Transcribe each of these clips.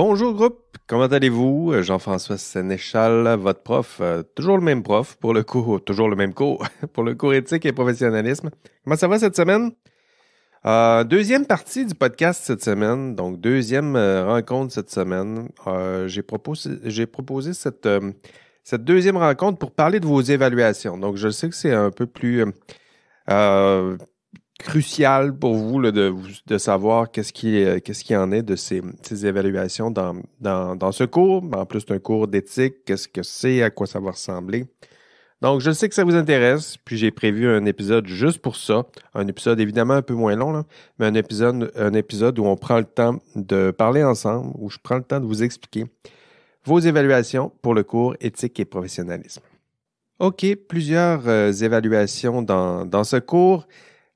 Bonjour groupe, comment allez-vous? Euh, Jean-François Sénéchal, votre prof, euh, toujours le même prof pour le cours, toujours le même cours, pour le cours éthique et professionnalisme. Comment ça va cette semaine? Euh, deuxième partie du podcast cette semaine, donc deuxième rencontre cette semaine. J'ai proposé, cette, deuxième rencontre pour parler de vos évaluations. Donc je sais que c'est un peu plus crucial pour vous de, savoir qu'est-ce qui, y euh, qu'est-ce qui en est de ces, ces évaluations dans, dans, dans, ce cours, en plus d'un cours d'éthique, qu'est-ce que c'est, à quoi ça va ressembler. Donc, je sais que ça vous intéresse, puis j'ai prévu un épisode juste pour ça. Un épisode évidemment un peu moins long, là, mais un épisode, un épisode où on prend le temps de parler ensemble, où je prends le temps de vous expliquer vos évaluations pour le cours éthique et professionnalisme. OK, plusieurs euh, évaluations dans, dans ce cours.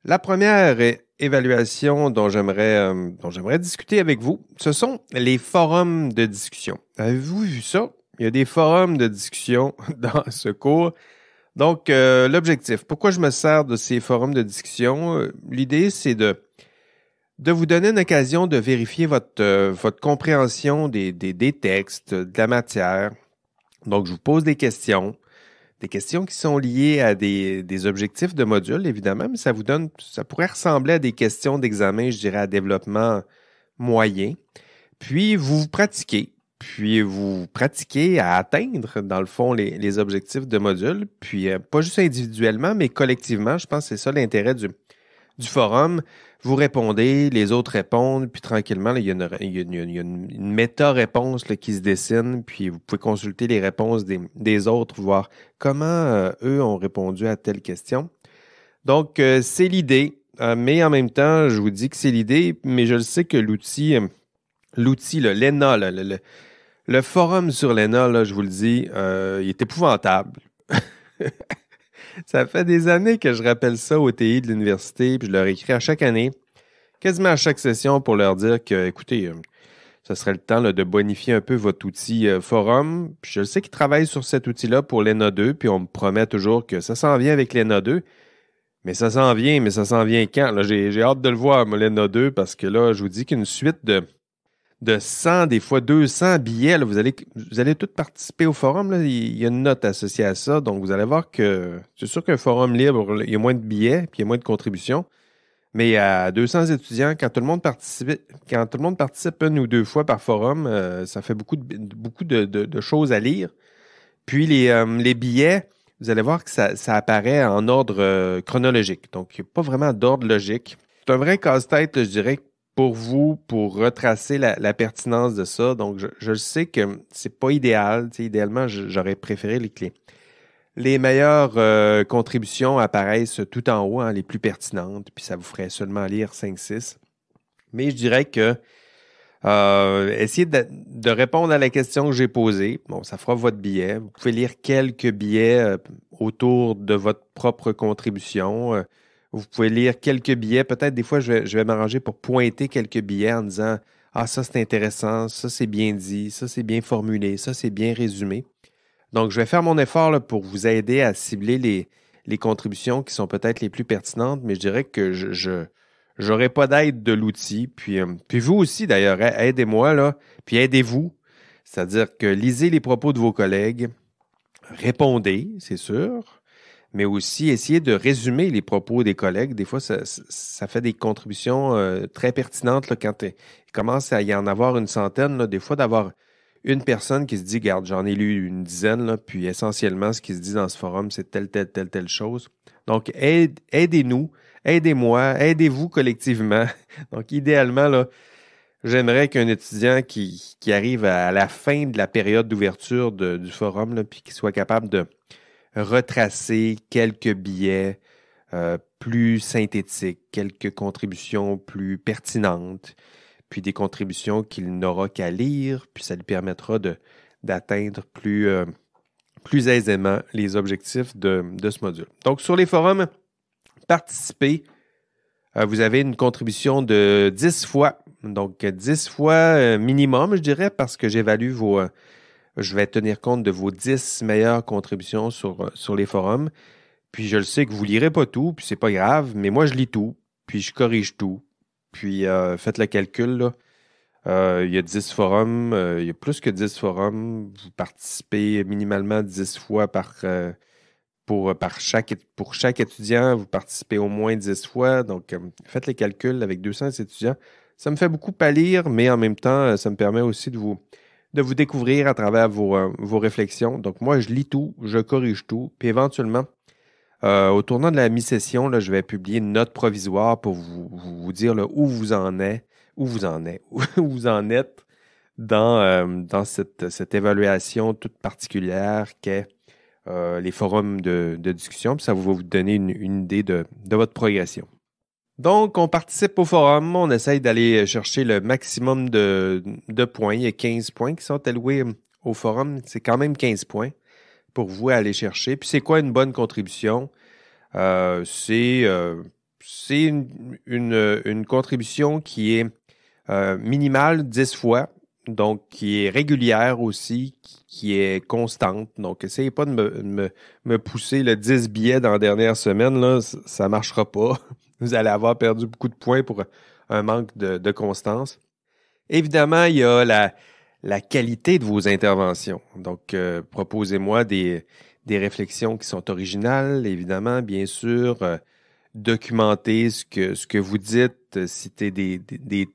La première évaluation euh, dont j'aimerais, discuter avec vous, ce sont les forums de discussion. Avez-vous vu ça? Il y a des forums de discussion dans ce cours. Donc, euh, l'objectif, pourquoi je me sers de ces forums de discussion? Euh, l'idée, c'est de, de vous donner une occasion de vérifier votre, compréhension des, textes, de la matière. Donc, je vous pose des questions des questions qui sont liées à des, objectifs de module, évidemment, mais ça vous donne, ça pourrait ressembler à des questions d'examen, je dirais, à développement moyen. Puis vous vous pratiquez, puis vous pratiquez à atteindre, dans le fond, les, objectifs de module, puis euh, pas juste individuellement, mais collectivement. Je pense que c'est ça l'intérêt du forum, vous répondez, les autres répondent, puis tranquillement, il y a une, méta-réponse qui se dessine, puis vous pouvez consulter les réponses des, autres, voir comment euh, eux ont répondu à telle question. Donc, euh, c'est l'idée, euh, mais en même temps, je vous dis que c'est l'idée, mais je le sais que l'outil, l'outil, l'ENA, le, le, forum sur l'ENA, je vous le dis, il est épouvantable. ça fait des années que je rappelle ça au TI de l'université, puis je leur écris à chaque année, quasiment à chaque session, pour leur dire que, écoutez, euh, ce serait le temps de bonifier un peu votre outil euh, forum. je sais qu'ils travaillent sur cet outil-là pour l'ENA 2, puis on me promet toujours que ça s'en vient avec l'ENA 2. Mais ça s'en vient, mais ça s'en vient quand? J'ai hâte de le voir, l'ENA 2, parce que là, je vous dis qu'une suite de de 100, des fois 200 billets. vous allez, vous allez tous participer au forum. Il y a une note associée à ça. Donc, vous allez voir que c'est sûr qu'un forum libre, il y a moins de billets, puis il y a moins de contributions. Mais à 200 étudiants, quand tout le monde participe, quand tout le monde participe une ou deux fois par forum, euh, ça fait beaucoup de, beaucoup de, choses à lire. Puis les, euh, les, billets, vous allez voir que ça, ça apparaît en ordre euh, chronologique. Donc, il n'y a pas vraiment d'ordre logique. C'est un vrai casse-tête, je dirais, pour vous pour retracer la, pertinence de ça. Donc, je, sais que ce c'est pas idéal. idéalement, j'aurais préféré les clés. Les meilleures euh, contributions apparaissent tout en haut, hein, les plus pertinentes, puis ça vous ferait seulement lire 5-6. Mais je dirais que euh, essayez de, répondre à la question que j'ai posée. Bon, ça fera votre billet. Vous pouvez lire quelques billets euh, autour de votre propre contribution. Vous pouvez lire quelques billets. Peut-être des fois, je vais, m'arranger pour pointer quelques billets en disant Ah, ça c'est intéressant, ça c'est bien dit, ça c'est bien formulé, ça c'est bien résumé. Donc, je vais faire mon effort pour vous aider à cibler les, contributions qui sont peut-être les plus pertinentes, mais je dirais que je n'aurai pas d'aide de l'outil. Puis, euh, puis vous aussi, d'ailleurs, aidez-moi, là, puis aidez-vous. C'est-à-dire que lisez les propos de vos collègues, répondez, c'est sûr, mais aussi essayer de résumer les propos des collègues. Des fois, ça, fait des contributions euh, très pertinentes quand il commence à y en avoir une centaine. des fois, d'avoir une personne qui se dit, garde, j'en ai lu une dizaine, puis essentiellement, ce qui se dit dans ce forum, c'est telle, telle, telle, telle chose. Donc, aidez-nous, aidez-moi, aidez-vous collectivement. Donc, idéalement, là, J'aimerais qu'un étudiant qui, arrive à la fin de la période d'ouverture du forum, puis qui soit capable de, retracer quelques billets euh, plus synthétiques, quelques contributions plus pertinentes, puis des contributions qu'il n'aura qu'à lire, puis ça lui permettra d'atteindre plus, euh, plus aisément les objectifs de, ce module. Donc sur les forums, participez. Euh, vous avez une contribution de 10 fois, donc 10 fois minimum, je dirais, parce que j'évalue vos je vais tenir compte de vos 10 meilleures contributions sur, euh, sur les forums. Puis je le sais que vous lirez pas tout, puis c'est pas grave, mais moi je lis tout, puis je corrige tout. Puis euh, faites le calcul, euh, il y a 10 forums, il y a plus que 10 forums. Vous participez minimalement 10 fois par, pour, par chaque, pour chaque étudiant. Vous participez au moins 10 fois. Donc, faites les calculs avec 200 étudiants. Ça me fait beaucoup pâlir, mais en même temps, ça me permet aussi de vous, de vous découvrir à travers euh, vos, réflexions. Donc, moi, je lis tout, je corrige tout, puis éventuellement, euh, au tournant de la mi-session, là, je vais publier une note provisoire pour vous, dire où vous en êtes, où vous en êtes, où vous en êtes dans, euh, dans cette, évaluation toute particulière qu'est les forums de, discussion. Puis ça va vous donner une, idée de votre progression. Donc, on participe au forum, on essaye d'aller chercher le maximum de, points. Il y a 15 points qui sont alloués hum, au forum. C'est quand même 15 points pour vous à aller chercher. Puis c'est quoi une bonne contribution? Euh, c'est euh, une, contribution qui est euh, minimale 10 fois, donc qui est régulière aussi, qui, est constante. Donc, essayez pas de me, pousser le 10 billets dans la dernière semaine, ça ne marchera pas. vous allez avoir perdu beaucoup de points pour un manque de, constance. Évidemment, il y a la, qualité de vos interventions. Donc, euh, proposez-moi des, réflexions qui sont originales, évidemment, bien sûr. Euh, documentez ce que, vous dites, euh, citer des,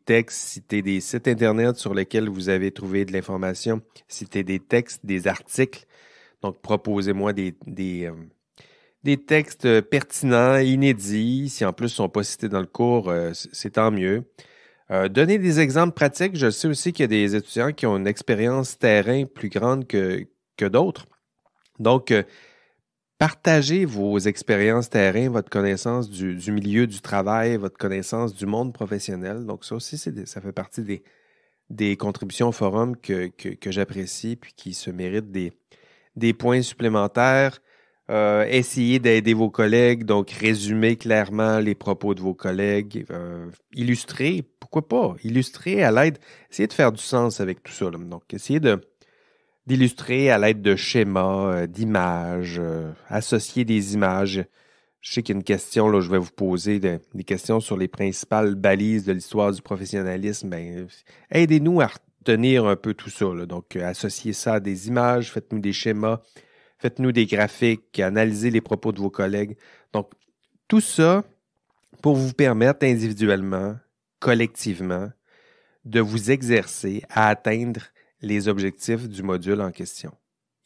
textes, citer des sites Internet sur lesquels vous avez trouvé de l'information, citer des textes, des articles. Donc, proposez-moi des, des textes euh, pertinents, inédits. Si en plus ils ne sont pas cités dans le cours, euh, c'est tant mieux. Euh, Donnez des exemples pratiques. Je sais aussi qu'il y a des étudiants qui ont une expérience terrain plus grande que, que d'autres. Donc, partagez vos expériences terrain, votre connaissance du, milieu du travail, votre connaissance du monde professionnel. Donc, ça aussi, ça fait partie des, des contributions au forum que, j'apprécie puis qui se méritent des, des points supplémentaires. Euh, essayez d'aider vos collègues, donc résumez clairement les propos de vos collègues, euh, illustrer pourquoi pas, illustrer à l'aide, essayez de faire du sens avec tout ça. Donc, essayez d'illustrer à l'aide de schémas, euh, d'images, associer des images. Je sais qu'il y a une question, là, je vais vous poser des questions sur les principales balises de l'histoire du professionnalisme. Ben, aidez-nous à retenir un peu tout ça. Donc, associer ça à des images, faites-nous des schémas, faites-nous des graphiques, analysez les propos de vos collègues. Donc, tout ça pour vous permettre individuellement, collectivement, de vous exercer à atteindre les objectifs du module en question.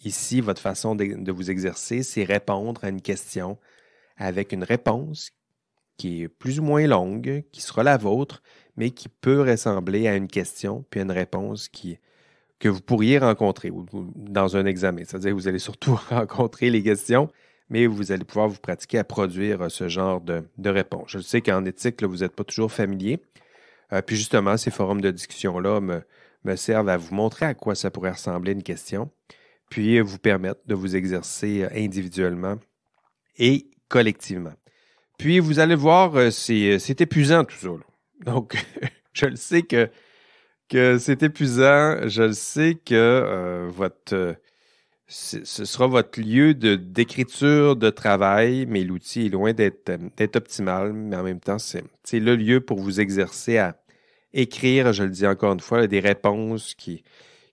Ici, votre façon de, vous exercer, c'est répondre à une question avec une réponse qui est plus ou moins longue, qui sera la vôtre, mais qui peut ressembler à une question, puis à une réponse qui, que vous pourriez rencontrer dans un examen. C'est-à-dire que vous allez surtout rencontrer les questions, mais vous allez pouvoir vous pratiquer à produire euh, ce genre de, de réponse. Je sais qu'en éthique, vous n'êtes pas toujours familier. Euh, puis justement, ces forums de discussion-là me, servent à vous montrer à quoi ça pourrait ressembler une question, puis vous permettre de vous exercer euh, individuellement et collectivement. Puis vous allez voir, c'est épuisant tout ça. Donc, je le sais que c'est épuisant. Je le sais que euh, votre ce sera votre lieu d'écriture de travail, mais l'outil est loin d'être euh, optimal, mais en même temps, c'est le lieu pour vous exercer à écrire, je le dis encore une fois, des réponses qui,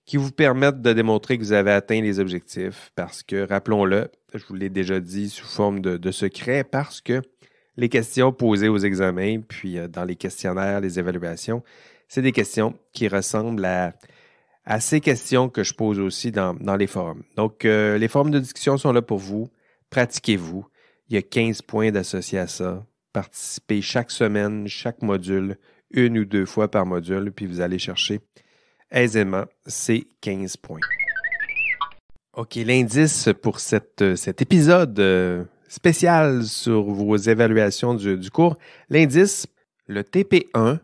qui vous permettent de démontrer que vous avez atteint les objectifs, parce que, rappelons-le, je vous l'ai déjà dit sous forme de, secret, parce que les questions posées aux examens, puis euh, dans les questionnaires, les évaluations, c'est des questions qui ressemblent à, à, ces questions que je pose aussi dans, les forums. Donc, euh, les forums de discussion sont là pour vous. Pratiquez-vous. Il y a 15 points d'associés à ça. Participez chaque semaine, chaque module, une ou deux fois par module, puis vous allez chercher aisément ces 15 points. OK, l'indice pour cette, cet épisode euh, spécial sur vos évaluations du, du cours, l'indice, le TP1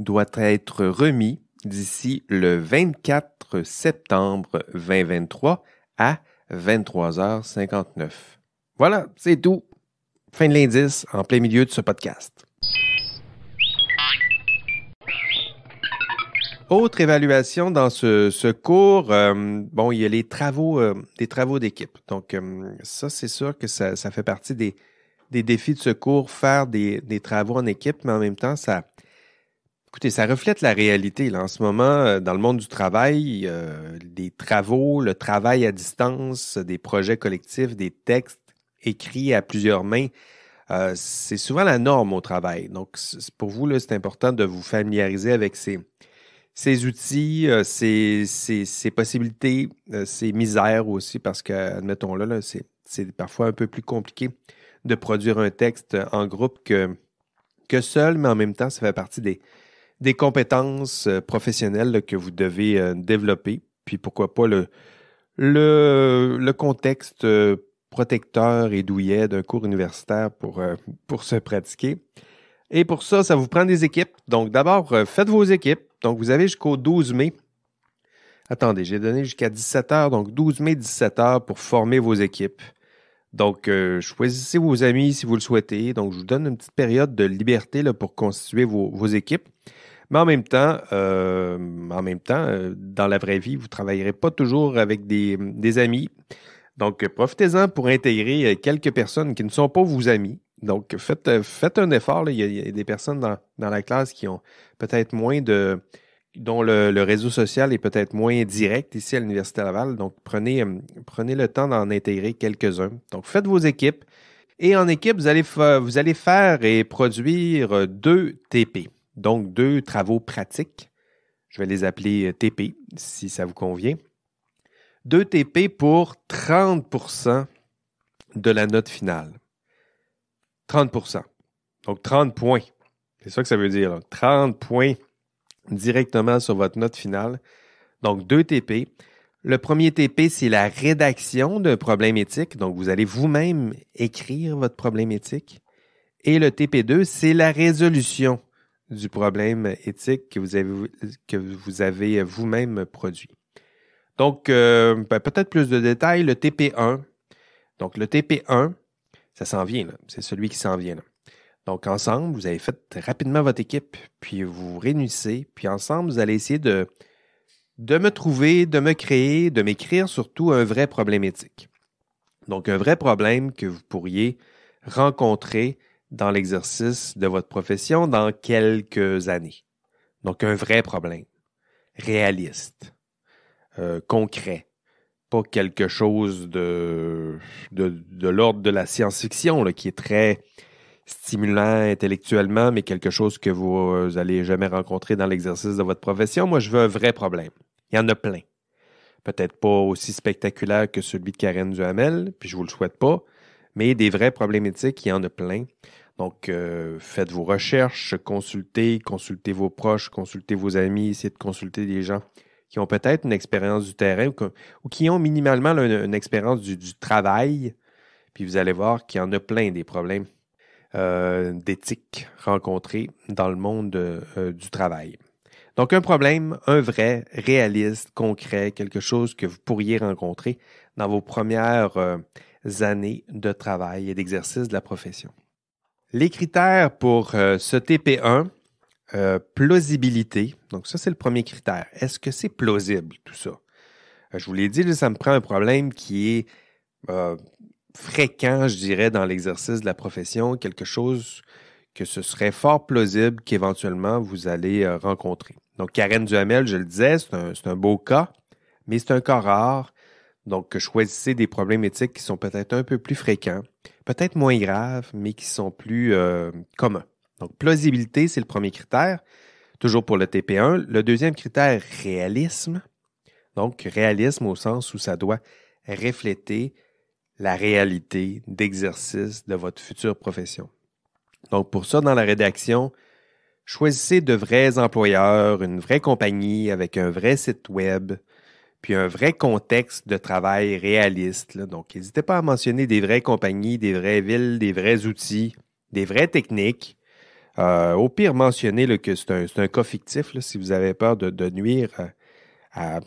doit être remis d'ici le 24 septembre 2023 à 23h59. Voilà, c'est tout. Fin de l'indice en plein milieu de ce podcast. Autre évaluation dans ce, ce cours, euh, bon, il y a les travaux, euh, des travaux d'équipe. Donc, euh, ça, c'est sûr que ça, fait partie des, défis de ce cours, faire des, travaux en équipe, mais en même temps, ça, Écoutez, ça reflète la réalité. En ce moment, euh, dans le monde du travail, les euh, des travaux, le travail à distance, des projets collectifs, des textes écrits à plusieurs mains, euh, c'est souvent la norme au travail. Donc, pour vous, c'est important de vous familiariser avec ces, outils, ces, possibilités, ces misères aussi, parce que, admettons-le, là, c'est parfois un peu plus compliqué de produire un texte en groupe que, que seul, mais en même temps, ça fait partie des des compétences euh, professionnelles que vous devez euh, développer, puis pourquoi pas le, le, contexte euh, protecteur et douillet d'un cours universitaire pour, pour se pratiquer. Et pour ça, ça vous prend des équipes. Donc d'abord, faites vos équipes. Donc vous avez jusqu'au 12 mai. Attendez, j'ai donné jusqu'à 17h, donc 12 mai 17h pour former vos équipes. Donc, choisissez vos amis si vous le souhaitez. Donc, je vous donne une petite période de liberté là, pour constituer vos, équipes. Mais en même temps, euh, en même temps, euh, dans la vraie vie, vous ne travaillerez pas toujours avec des, amis. Donc, profitez-en pour intégrer euh, quelques personnes qui ne sont pas vos amis. Donc, faites, faites un effort. Il, y a, des personnes dans, la classe qui ont peut-être moins de, dont le, réseau social est peut-être moins direct ici à l'Université Laval. Donc, prenez, prenez le temps d'en intégrer quelques-uns. Donc, faites vos équipes. Et en équipe, vous allez, vous allez faire et produire deux TP. Donc, deux travaux pratiques. Je vais les appeler euh, TP, si ça vous convient. Deux TP pour 30 de la note finale. 30 Donc, 30 points. C'est ça que ça veut dire. 30 points directement sur votre note finale. Donc, deux TP. Le premier TP, c'est la rédaction d'un problème éthique. Donc, vous allez vous-même écrire votre problème éthique. Et le TP2, c'est la résolution du problème éthique que vous avez, vous même produit. Donc, euh, ben, peut-être plus de détails, le TP1. Donc, le TP1, ça s'en vient, c'est celui qui s'en vient. Donc, ensemble, vous avez fait rapidement votre équipe, puis vous vous réunissez, puis ensemble, vous allez essayer de, de me trouver, de me créer, de m'écrire surtout un vrai problème éthique. Donc, un vrai problème que vous pourriez rencontrer dans l'exercice de votre profession dans quelques années. Donc, un vrai problème, réaliste, euh, concret, pas quelque chose de, de, l'ordre de la science-fiction qui est très stimulant intellectuellement, mais quelque chose que vous euh, allez jamais rencontrer dans l'exercice de votre profession. Moi, je veux un vrai problème. Il y en a plein. Peut-être pas aussi spectaculaire que celui de Karen Duhamel, puis je vous le souhaite pas, mais des vrais problèmes éthiques, il y en a plein. Donc, euh, faites vos recherches, consultez, consultez vos proches, consultez vos amis, essayez de consulter des gens qui ont peut-être une expérience du terrain ou, qui ont minimalement une, expérience du, travail. Puis vous allez voir qu'il y en a plein des problèmes euh, d'éthique rencontrés dans le monde euh, du travail. Donc un problème, un vrai, réaliste, concret, quelque chose que vous pourriez rencontrer dans vos premières années de travail et d'exercice de la profession. Les critères pour euh, ce TP1, euh, plausibilité. Donc ça, c'est le premier critère. Est-ce que c'est plausible tout ça? Euh, je vous l'ai dit, ça me prend un problème qui est fréquent, je dirais, dans l'exercice de la profession, quelque chose que ce serait fort plausible qu'éventuellement vous allez rencontrer. Donc Karen Duhamel, je le disais, c'est un beau cas, mais c'est un cas rare donc, choisissez des problèmes éthiques qui sont peut-être un peu plus fréquents, peut-être moins graves, mais qui sont plus euh, communs. Donc, plausibilité, c'est le premier critère, toujours pour le TP1. Le deuxième critère, réalisme. Donc, réalisme au sens où ça doit refléter la réalité d'exercice de votre future profession. Donc, pour ça, dans la rédaction, choisissez de vrais employeurs, une vraie compagnie avec un vrai site web, puis un vrai contexte de travail réaliste. Donc, n'hésitez pas à mentionner des vraies compagnies, des vraies villes, des vrais outils, des vraies techniques. Euh, au pire, mentionnez que c'est un, cas fictif si vous avez peur de, nuire à,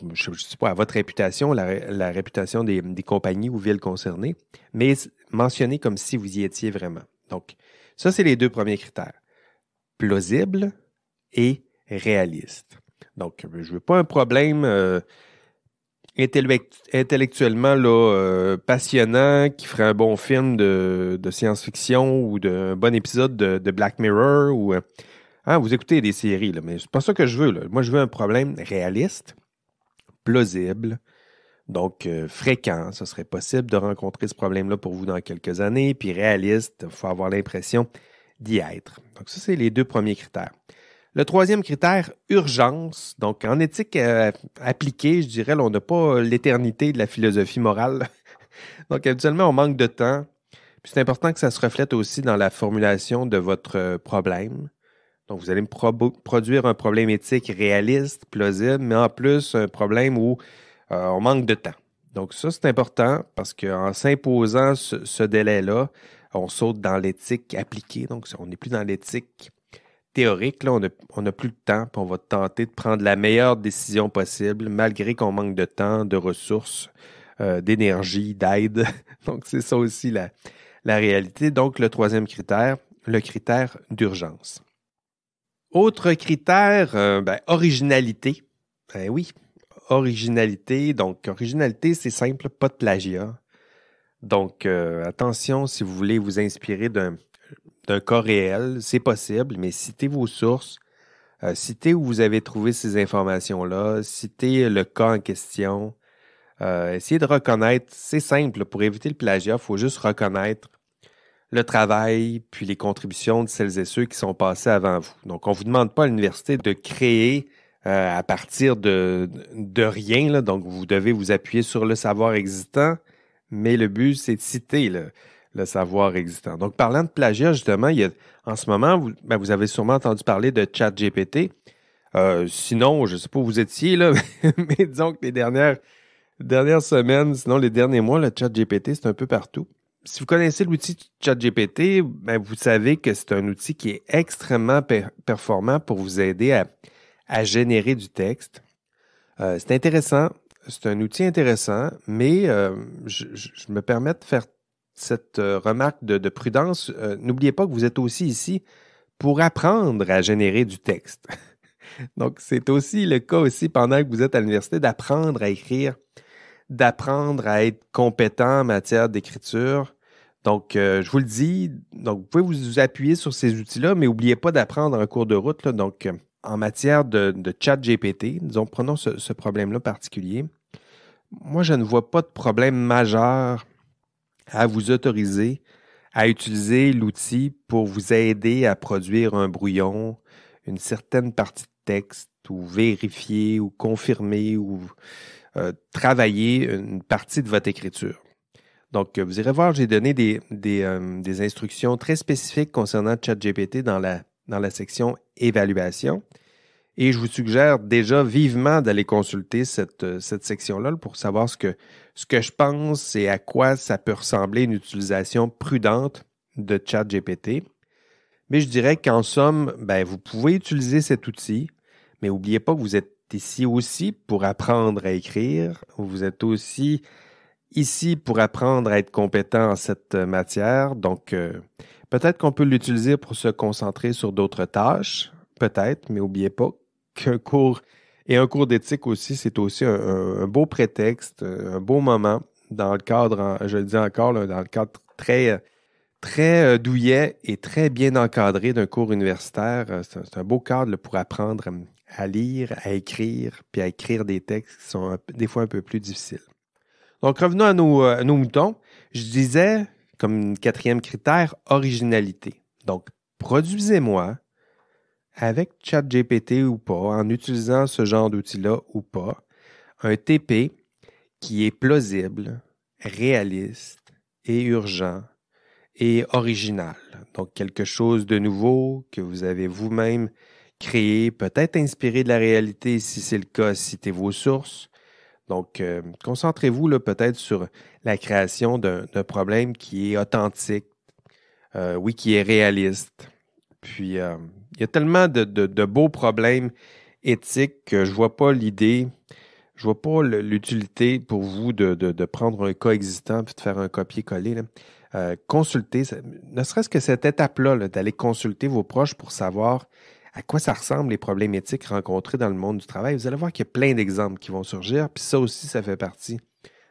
pas, votre réputation, la, réputation des, compagnies ou villes concernées, mais mentionnez comme si vous y étiez vraiment. Donc, ça, c'est les deux premiers critères. Plausible et réaliste. Donc, je ne veux pas un problème. Euh, intellectuellement euh, passionnant, qui ferait un bon film de, science-fiction ou un bon épisode de, Black Mirror ou. Euh, hein, vous écoutez des séries, là, mais c'est pas ça que je veux. Moi, je veux un problème réaliste, plausible, donc euh, fréquent. Ce serait possible de rencontrer ce problème-là pour vous dans quelques années, puis réaliste, il faut avoir l'impression d'y être. Donc, ça, c'est les deux premiers critères. Le troisième critère, urgence. Donc, en éthique euh, appliquée, je dirais, là, on n'a pas l'éternité de la philosophie morale. Donc, habituellement, on manque de temps. c'est important que ça se reflète aussi dans la formulation de votre euh, problème. Donc, vous allez produire un problème éthique réaliste, plausible, mais en plus, un problème où euh, on manque de temps. Donc, ça, c'est important parce qu'en s'imposant ce, ce délai-là, on saute dans l'éthique appliquée. Donc, on n'est plus dans l'éthique théorique. Là, on n'a plus de temps, puis on va tenter de prendre la meilleure décision possible, malgré qu'on manque de temps, de ressources, euh, d'énergie, d'aide. Donc, c'est ça aussi la, la réalité. Donc, le troisième critère, le critère d'urgence. Autre critère, euh, ben, originalité. Ben oui, originalité. Donc, originalité, c'est simple, pas de plagiat. Donc, euh, attention si vous voulez vous inspirer d'un d'un cas réel, c'est possible, mais citez vos sources, euh, citez où vous avez trouvé ces informations-là, citez le cas en question, euh, essayez de reconnaître, c'est simple, pour éviter le plagiat, il faut juste reconnaître le travail, puis les contributions de celles et ceux qui sont passés avant vous. Donc, on ne vous demande pas à l'université de créer euh, à partir de, rien, donc vous devez vous appuyer sur le savoir existant, mais le but, c'est de citer le savoir existant. Donc, parlant de plagiat, justement, il en ce moment, ben, vous, avez sûrement entendu parler de ChatGPT. Euh, sinon, je ne sais pas où vous étiez, là, mais disons que les dernières, dernières semaines, sinon les derniers mois, le ChatGPT, c'est un peu partout. Si vous connaissez l'outil ChatGPT, ben, vous savez que c'est un outil qui est extrêmement performant pour vous aider à, générer du texte. Euh, c'est intéressant, c'est un outil intéressant, mais euh, je, me permets de faire cette euh, remarque de, prudence. Euh, n'oubliez pas que vous êtes aussi ici pour apprendre à générer du texte. Donc, c'est aussi le cas aussi pendant que vous êtes à l'université d'apprendre à écrire, d'apprendre à être compétent en matière d'écriture. Donc, euh, je vous le dis, donc vous pouvez vous appuyer sur ces outils-là, mais n'oubliez pas d'apprendre en cours de route. donc, en matière de, chat GPT, disons, prenons ce problème-là particulier. Moi, je ne vois pas de problème majeur à vous autoriser à utiliser l'outil pour vous aider à produire un brouillon, une certaine partie de texte, ou vérifier, ou confirmer, ou euh, travailler une partie de votre écriture. Donc, euh, vous irez voir, j'ai donné euh, des, instructions très spécifiques concernant ChatGPT dans la, dans la section évaluation. Et je vous suggère déjà vivement d'aller consulter cette, cette section-là pour savoir ce que, ce que je pense, c'est à quoi ça peut ressembler une utilisation prudente de ChatGPT. Mais je dirais qu'en somme, ben, vous pouvez utiliser cet outil, mais n'oubliez pas que vous êtes ici aussi pour apprendre à écrire, vous êtes aussi ici pour apprendre à être compétent en cette matière, donc euh, peut-être qu'on peut l'utiliser pour se concentrer sur d'autres tâches, peut-être, mais n'oubliez pas qu'un cours et un cours d'éthique aussi, c'est aussi un, beau prétexte, euh, un beau moment dans le cadre, je le dis encore, dans le cadre très, très euh, douillet et très bien encadré d'un cours universitaire. Euh, c'est un beau cadre pour apprendre à lire, à écrire, puis à écrire des textes qui sont des fois un peu plus difficiles. Donc, revenons à nos moutons. Je disais, comme quatrième critère, originalité. Donc, produisez-moi avec ChatGPT ou pas, en utilisant ce genre d'outil-là ou pas, un TP qui est plausible, réaliste et urgent et original. Donc quelque chose de nouveau que vous avez vous-même créé, peut-être inspiré de la réalité si c'est le cas, citez vos sources. Donc euh, concentrez-vous peut-être sur la création d'un problème qui est authentique, euh, oui, qui est réaliste, puis, euh, il y a tellement de, beaux problèmes éthiques que je ne vois pas l'idée, je vois pas l'utilité pour vous de, prendre un cas existant puis de faire un copier-coller. Consultez, euh, consulter, ne serait-ce que cette étape-là, d'aller consulter vos proches pour savoir à quoi ça ressemble les problèmes éthiques rencontrés dans le monde du travail. Vous allez voir qu'il y a plein d'exemples qui vont surgir, puis ça aussi, ça fait partie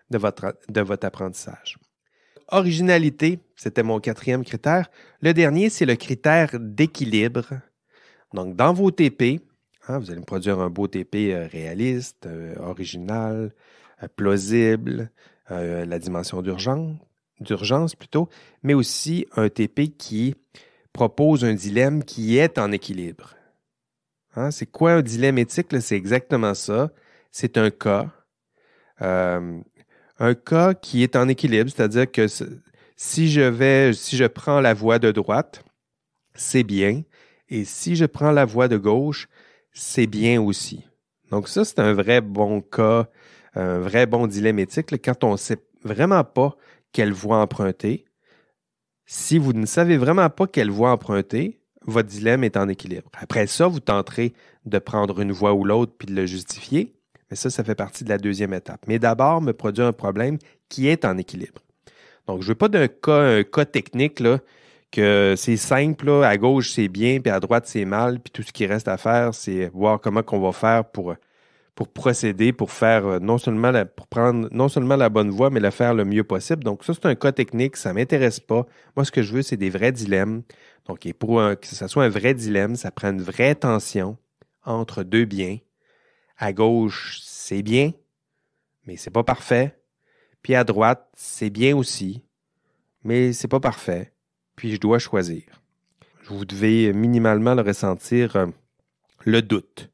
de votre apprentissage originalité, c'était mon quatrième critère. Le dernier, c'est le critère d'équilibre. Donc, dans vos TP, hein, vous allez me produire un beau TP euh, réaliste, euh, original, euh, plausible, la dimension d'urgence, plutôt, mais aussi un TP qui propose un dilemme qui est en équilibre. Hein, c'est quoi un dilemme éthique? C'est exactement ça. C'est un cas. Euh, un cas qui est en équilibre, c'est-à-dire que si je vais, si je prends la voie de droite, c'est bien, et si je prends la voie de gauche, c'est bien aussi. Donc ça, c'est un vrai bon cas, un vrai bon dilemme éthique quand on ne sait vraiment pas quelle voie emprunter. Si vous ne savez vraiment pas quelle voie emprunter, votre dilemme est en équilibre. Après ça, vous tenterez de prendre une voie ou l'autre puis de le justifier. Mais ça, ça fait partie de la deuxième étape. Mais d'abord, me produit un problème qui est en équilibre. Donc, je ne veux pas d'un cas, technique, là, que c'est simple, à gauche c'est bien, puis à droite c'est mal, puis tout ce qui reste à faire, c'est voir comment qu'on va faire pour, pour procéder, pour faire euh, non seulement pour prendre non seulement la bonne voie, mais la faire le mieux possible. Donc ça c'est un cas technique, ça ne m'intéresse pas. Moi ce que je veux c'est des vrais dilemmes. Donc et pour que ce soit un vrai dilemme, ça prend une vraie tension entre deux biens à gauche, c'est bien, mais c'est pas parfait. Puis à droite, c'est bien aussi, mais c'est pas parfait. Puis je dois choisir. Vous devez minimalement le ressentir euh, le doute.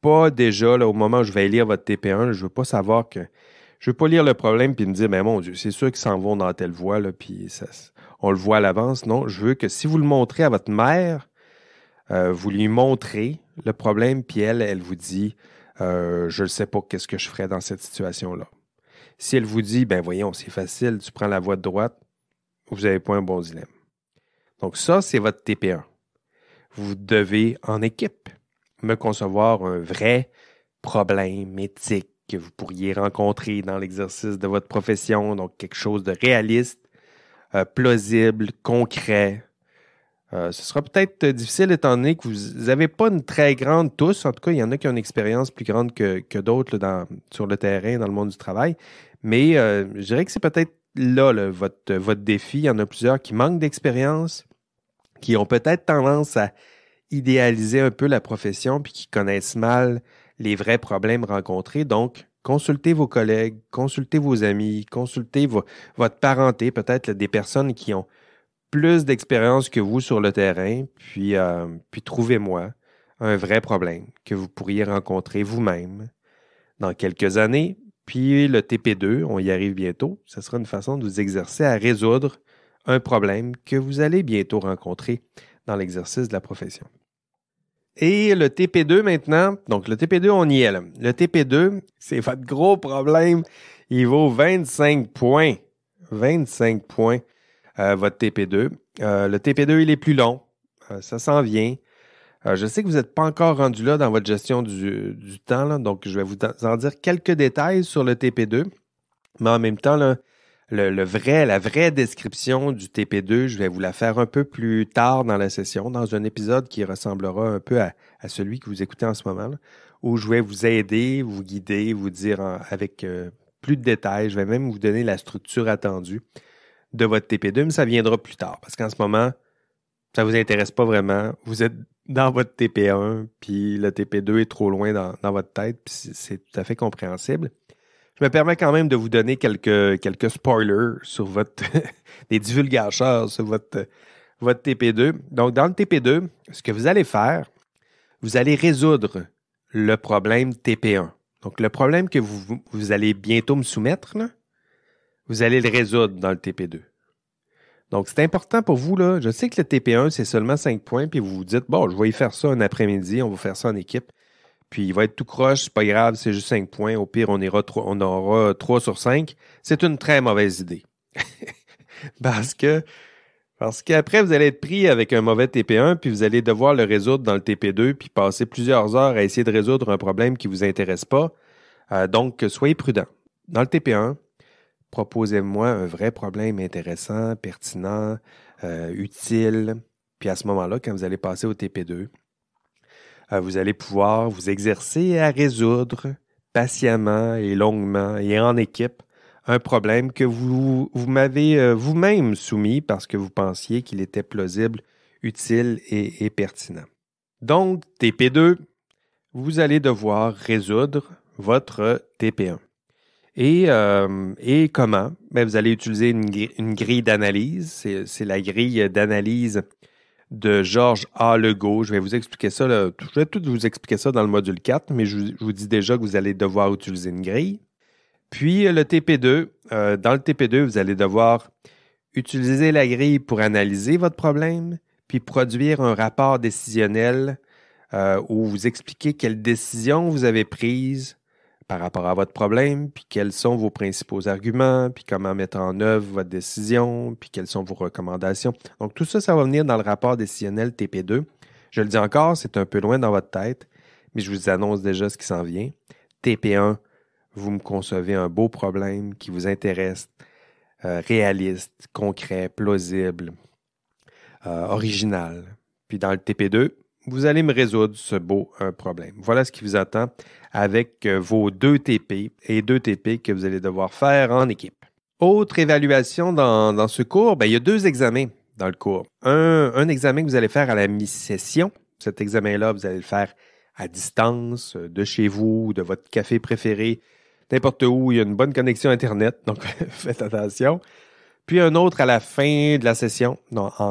Pas déjà au moment où je vais lire votre TP1, je veux pas savoir que je veux pas lire le problème et me dire mais ben mon Dieu, c'est sûr qu'ils s'en vont dans telle voie là, puis on le voit à l'avance. Non, je veux que si vous le montrez à votre mère, euh, vous lui montrez le problème, puis elle, elle vous dit euh, Je ne sais pas qu'est-ce que je ferais dans cette situation-là. Si elle vous dit Ben voyons, c'est facile, tu prends la voie de droite, vous n'avez pas un bon dilemme. Donc, ça, c'est votre TPA. Vous devez, en équipe, me concevoir un vrai problème éthique que vous pourriez rencontrer dans l'exercice de votre profession, donc quelque chose de réaliste, euh, plausible, concret, euh, ce sera peut-être euh, difficile étant donné que vous n'avez pas une très grande tous. En tout cas, il y en a qui ont une expérience plus grande que, d'autres sur le terrain, dans le monde du travail. Mais euh, je dirais que c'est peut-être là, votre, défi. Il y en a plusieurs qui manquent d'expérience, qui ont peut-être tendance à idéaliser un peu la profession, puis qui connaissent mal les vrais problèmes rencontrés. Donc, consultez vos collègues, consultez vos amis, consultez votre parenté, peut-être des personnes qui ont plus d'expérience que vous sur le terrain, puis, euh, puis trouvez-moi un vrai problème que vous pourriez rencontrer vous-même dans quelques années. Puis le TP2, on y arrive bientôt, ce sera une façon de vous exercer à résoudre un problème que vous allez bientôt rencontrer dans l'exercice de la profession. Et le TP2 maintenant, donc le TP2, on y est Le TP2, c'est votre gros problème. Il vaut 25 points. 25 points. Euh, votre TP2. Euh, le TP2, il est plus long. Euh, ça s'en vient. je sais que vous n'êtes pas encore rendu là dans votre gestion du, temps, donc je vais vous en dire quelques détails sur le TP2. Mais en même temps, le, vrai, la vraie description du TP2, je vais vous la faire un peu plus tard dans la session, dans un épisode qui ressemblera un peu à, celui que vous écoutez en ce moment, où je vais vous aider, vous guider, vous dire avec plus de détails. Je vais même vous donner la structure attendue de votre TP2, mais ça viendra plus tard parce qu'en ce moment, ça ne vous intéresse pas vraiment. Vous êtes dans votre TP1, puis le TP2 est trop loin dans, votre tête, puis c'est tout à fait compréhensible. Je me permets quand même de vous donner quelques, quelques spoilers sur votre. des divulgateurs sur votre, votre TP2. Donc, dans le TP2, ce que vous allez faire, vous allez résoudre le problème TP1. Donc, le problème que vous, vous allez bientôt me soumettre, là, vous allez le résoudre dans le TP2. Donc, c'est important pour vous. Là. Je sais que le TP1, c'est seulement 5 points, puis vous vous dites, bon, je vais y faire ça un après-midi, on va faire ça en équipe. Puis il va être tout croche, c'est pas grave, c'est juste 5 points. Au pire, on, ira aura 3 sur 5. C'est une très mauvaise idée. parce que parce qu'après, vous allez être pris avec un mauvais TP1, puis vous allez devoir le résoudre dans le TP2, puis passer plusieurs heures à essayer de résoudre un problème qui ne vous intéresse pas. Euh, donc, soyez prudent. Dans le TP1, proposez-moi un vrai problème intéressant, pertinent, euh, utile. Puis à ce moment-là, quand vous allez passer au TP2, euh, vous allez pouvoir vous exercer à résoudre patiemment et longuement et en équipe un problème que vous, m'avez euh, vous-même soumis parce que vous pensiez qu'il était plausible, utile et pertinent. Donc, TP2, vous allez devoir résoudre votre TP1. Euh, et, comment? Ben, vous allez utiliser une, grille d'analyse. C'est la grille d'analyse de Georges A. Legault. Je vais vous expliquer ça. Je vais tout vous expliquer ça dans le module 4, mais je, vous dis déjà que vous allez devoir utiliser une grille. Puis euh, le TP2. Euh, dans le TP2, vous allez devoir utiliser la grille pour analyser votre problème, puis produire un rapport décisionnel où vous expliquez quelle décision vous avez prise par rapport à votre problème, puis quels sont vos principaux arguments, puis comment mettre en œuvre votre décision, puis quelles sont vos recommandations. Donc tout ça, ça va venir dans le rapport décisionnel TP2. Je le dis encore, c'est un peu loin dans votre tête, mais je vous annonce déjà ce qui s'en vient. TP1, vous me concevez un beau problème qui vous intéresse, euh, réaliste, concret, plausible, euh, original. Puis dans le TP2, vous allez me résoudre ce beau euh, problème. Voilà ce qui vous attend avec euh, vos deux TP et deux TP que vous allez devoir faire en équipe. Autre évaluation dans, ce cours, ben, il y a deux examens dans le cours. Un, un examen que vous allez faire à la mi-session. Cet examen-là, vous allez le faire à distance, euh, de chez vous, de votre café préféré, n'importe où. Il y a une bonne connexion Internet, donc faites attention. Puis un autre à la fin de la session,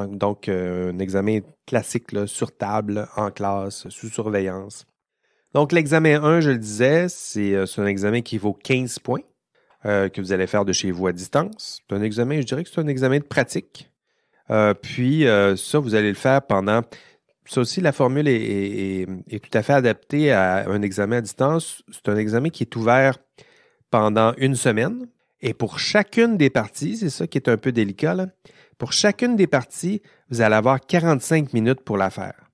donc, un examen classique, sur table, en classe, sous surveillance. Donc, l'examen 1, je le disais, euh, c'est un examen qui vaut 15 points, euh, que vous allez faire de chez vous à distance. C'est un examen, je dirais que c'est un examen de pratique. Euh, puis, ça, vous allez le faire pendant. Ça aussi, la formule est, tout à fait adaptée à un examen à distance. C'est un examen qui est ouvert pendant une semaine. Et pour chacune des parties, c'est ça qui est un peu délicat, là, pour chacune des parties, vous allez avoir 45 minutes pour la faire.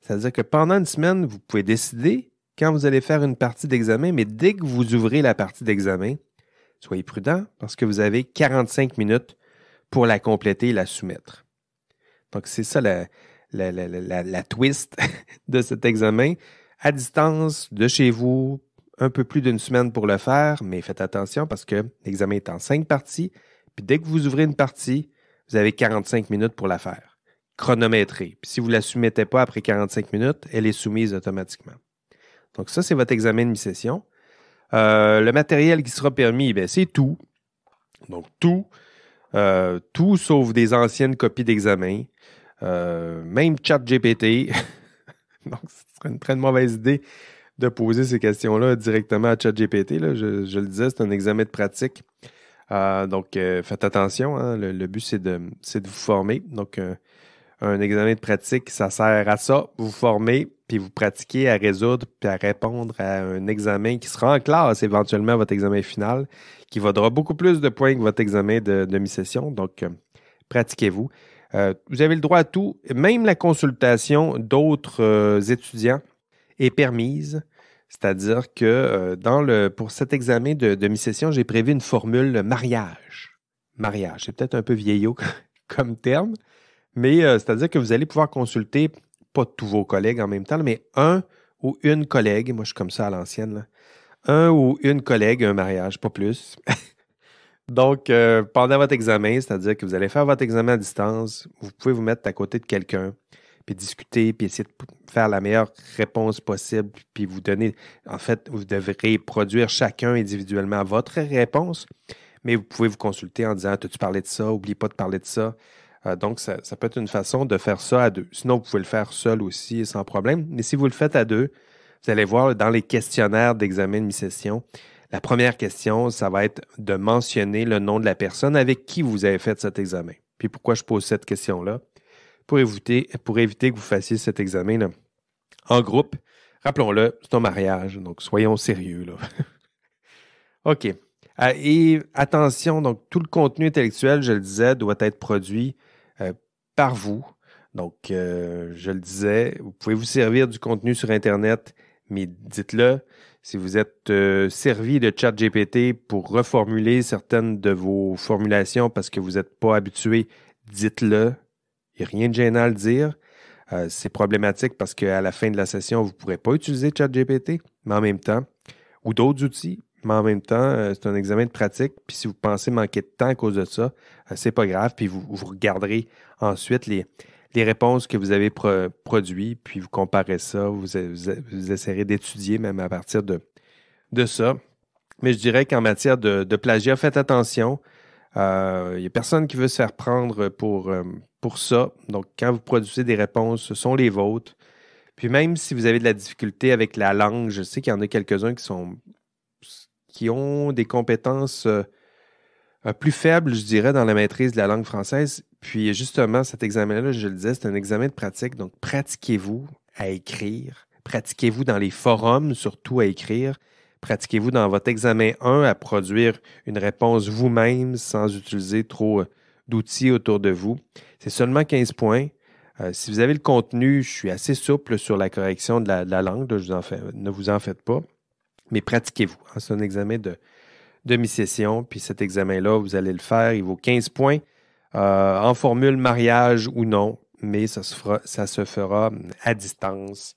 C'est-à-dire que pendant une semaine, vous pouvez décider quand vous allez faire une partie d'examen, mais dès que vous ouvrez la partie d'examen, soyez prudent parce que vous avez 45 minutes pour la compléter et la soumettre. Donc, c'est ça la, la twist de cet examen. À distance, de chez vous, un peu plus d'une semaine pour le faire, mais faites attention parce que l'examen est en cinq parties. Puis dès que vous ouvrez une partie, vous avez 45 minutes pour la faire, chronométrée. si vous ne la soumettez pas après 45 minutes, elle est soumise automatiquement. Donc ça, c'est votre examen de mi-session. Euh, le matériel qui sera permis, ben, c'est tout. Donc tout, euh, tout sauf des anciennes copies d'examen, euh, même chat GPT. Donc ce serait une très mauvaise idée de poser ces questions-là directement à ChatGPT. Là. Je, je, le disais, c'est un examen de pratique. Euh, donc, euh, faites attention. Hein, le, but, c'est de, vous former. Donc, euh, un, examen de pratique, ça sert à ça. Vous former, puis vous pratiquez à résoudre, puis à répondre à un examen qui sera en classe éventuellement votre examen final, qui vaudra beaucoup plus de points que votre examen de demi-session. Donc, pratiquez-vous. vous avez le droit à tout. Même la consultation d'autres étudiants est permise c'est-à-dire que euh, pour cet examen de, demi session j'ai prévu une formule mariage. Mariage, c'est peut-être un peu vieillot comme terme, mais euh, c'est-à-dire que vous allez pouvoir consulter, pas tous vos collègues en même temps, mais un ou une collègue, moi je suis comme ça à l'ancienne, un ou une collègue, un mariage, pas plus. Donc, euh, pendant votre examen, c'est-à-dire que vous allez faire votre examen à distance, vous pouvez vous mettre à côté de quelqu'un puis discuter, puis essayer de faire la meilleure réponse possible, puis vous donner, en fait, vous devrez produire chacun individuellement votre réponse, mais vous pouvez vous consulter en disant, tu parlé de ça, oublie pas de parler de ça. Euh, donc, ça, ça, peut être une façon de faire ça à deux. Sinon, vous pouvez le faire seul aussi, sans problème, mais si vous le faites à deux, vous allez voir dans les questionnaires d'examen de mi-session, la première question, ça va être de mentionner le nom de la personne avec qui vous avez fait cet examen. Puis pourquoi je pose cette question-là? pour éviter, pour éviter que vous fassiez cet examen en groupe. Rappelons-le, c'est un mariage, donc soyons sérieux. Là. OK. Ah, et attention, donc tout le contenu intellectuel, je le disais, doit être produit euh, par vous. Donc, euh, je le disais, vous pouvez vous servir du contenu sur Internet, mais dites-le. Si vous êtes euh, servi de ChatGPT pour reformuler certaines de vos formulations parce que vous n'êtes pas habitué, dites-le. Il n'y a rien de gênant à le dire. Euh, c'est problématique parce qu'à la fin de la session, vous ne pourrez pas utiliser ChatGPT, mais en même temps, ou d'autres outils, mais en même temps, euh, c'est un examen de pratique. Puis si vous pensez manquer de temps à cause de ça, ce euh, c'est pas grave. Puis vous, regarderez ensuite les, les, réponses que vous avez produites, puis vous comparez ça, vous, vous, essaierez d'étudier même à partir de, de ça. Mais je dirais qu'en matière de, de, plagiat, faites attention. Il n'y a personne qui veut se faire prendre pour pour ça. Donc, quand vous produisez des réponses, ce sont les vôtres. Puis même si vous avez de la difficulté avec la langue, je sais qu'il y en a quelques-uns qui sont qui ont des compétences euh, euh, plus faibles, je dirais, dans la maîtrise de la langue française. Puis justement, cet examen-là, je le disais, c'est un examen de pratique. Donc, pratiquez-vous à écrire. Pratiquez-vous dans les forums, surtout à écrire. Pratiquez-vous dans votre examen 1 à produire une réponse vous-même sans utiliser trop euh, d'outils autour de vous. C'est seulement 15 points. Euh, si vous avez le contenu, je suis assez souple sur la correction de la, langue. ne vous en faites pas. Mais pratiquez-vous. Hein. C'est un examen de demi-session. Puis cet examen-là, vous allez le faire. Il vaut 15 points euh, en formule mariage ou non. Mais ça se fera, euh, à distance,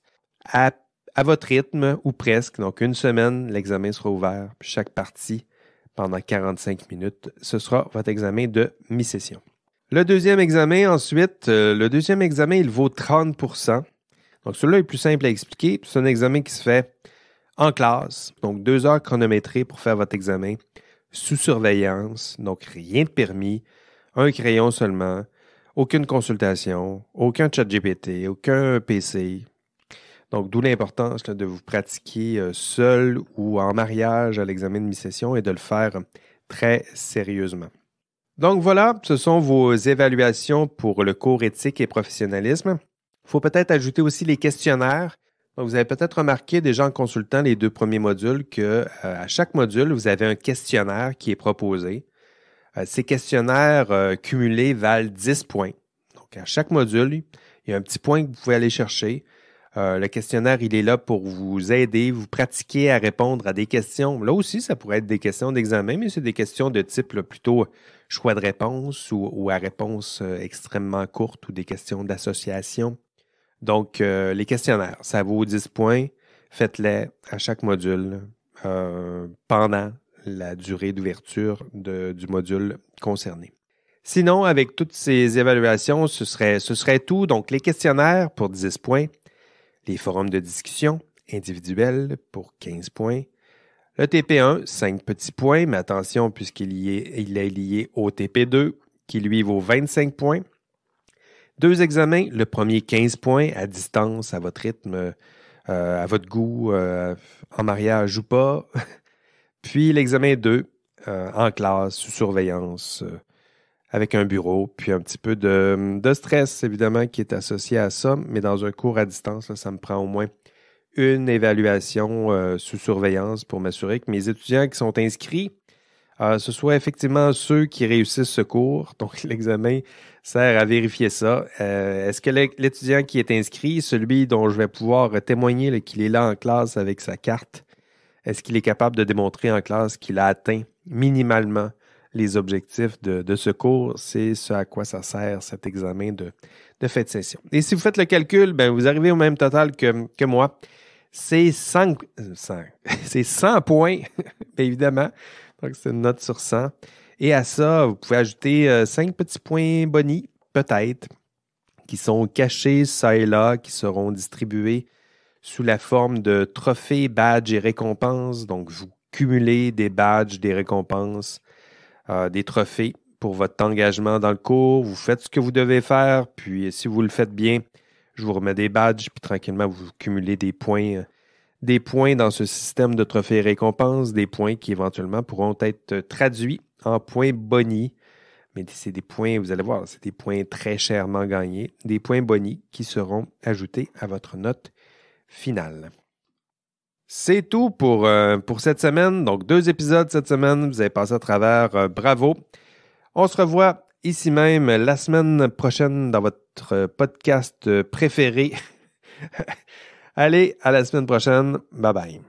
à, à votre rythme ou presque. Donc une semaine, l'examen sera ouvert. Puis chaque partie, pendant 45 minutes, ce sera votre examen de mi-session. Le deuxième examen, ensuite, euh, le deuxième examen, il vaut 30 Donc, celui-là est plus simple à expliquer. C'est un examen qui se fait en classe, donc deux heures chronométrées pour faire votre examen, sous surveillance, donc rien de permis, un crayon seulement, aucune consultation, aucun chat GPT, aucun PC. Donc, d'où l'importance de vous pratiquer euh, seul ou en mariage à l'examen de mi-session et de le faire très sérieusement. Donc voilà, ce sont vos évaluations pour le cours éthique et professionnalisme. Il faut peut-être ajouter aussi les questionnaires. Donc vous avez peut-être remarqué déjà en consultant les deux premiers modules que euh, à chaque module, vous avez un questionnaire qui est proposé. Euh, ces questionnaires euh, cumulés valent 10 points. Donc à chaque module, il y a un petit point que vous pouvez aller chercher. Euh, le questionnaire, il est là pour vous aider, vous pratiquer à répondre à des questions. Là aussi, ça pourrait être des questions d'examen, mais c'est des questions de type plutôt choix de réponse ou, à réponse euh, extrêmement courte ou des questions d'association. Donc, euh, les questionnaires, ça vaut 10 points. Faites-les à chaque module pendant la durée d'ouverture du module concerné. Sinon, avec toutes ces évaluations, ce serait, ce serait tout. Donc, les questionnaires pour 10 points, les forums de discussion individuels pour 15 points, le TP1, 5 petits points, mais attention puisqu'il il est lié au TP2 qui lui vaut 25 points. Deux examens, le premier 15 points à distance, à votre rythme, euh, à votre goût, euh, en mariage ou pas. Puis l'examen 2, euh, en classe, sous surveillance, avec un bureau, puis un petit peu de, stress, évidemment, qui est associé à ça. Mais dans un cours à distance, ça me prend au moins une évaluation euh, sous surveillance pour m'assurer que mes étudiants qui sont inscrits, euh, ce soit effectivement ceux qui réussissent ce cours. Donc, l'examen sert à vérifier ça. Euh, est-ce que l'étudiant qui est inscrit, celui dont je vais pouvoir témoigner qu'il est là en classe avec sa carte, est-ce qu'il est capable de démontrer en classe qu'il a atteint minimalement les objectifs de, ce cours. C'est ce à quoi ça sert cet examen de, de fin de session. Et si vous faites le calcul, ben, vous arrivez au même total que, moi. C'est 100, points, évidemment. Donc, c'est une note sur 100. Et à ça, vous pouvez ajouter euh, cinq 5 petits points bonis, peut-être, qui sont cachés ça et là, qui seront distribués sous la forme de trophées, badges et récompenses. Donc, vous cumulez des badges, des récompenses euh, des trophées pour votre engagement dans le cours. Vous faites ce que vous devez faire, puis si vous le faites bien, je vous remets des badges, puis tranquillement, vous cumulez des points, euh, des points dans ce système de trophées et récompenses, des points qui éventuellement pourront être traduits en points bonis. Mais c'est des points, vous allez voir, c'est des points très chèrement gagnés, des points bonis qui seront ajoutés à votre note finale. C'est tout pour, euh, pour cette semaine. Donc, deux épisodes cette semaine. Vous avez passé à travers. Euh, bravo. On se revoit ici même la semaine prochaine dans votre podcast euh, préféré. Allez, à la semaine prochaine. Bye bye.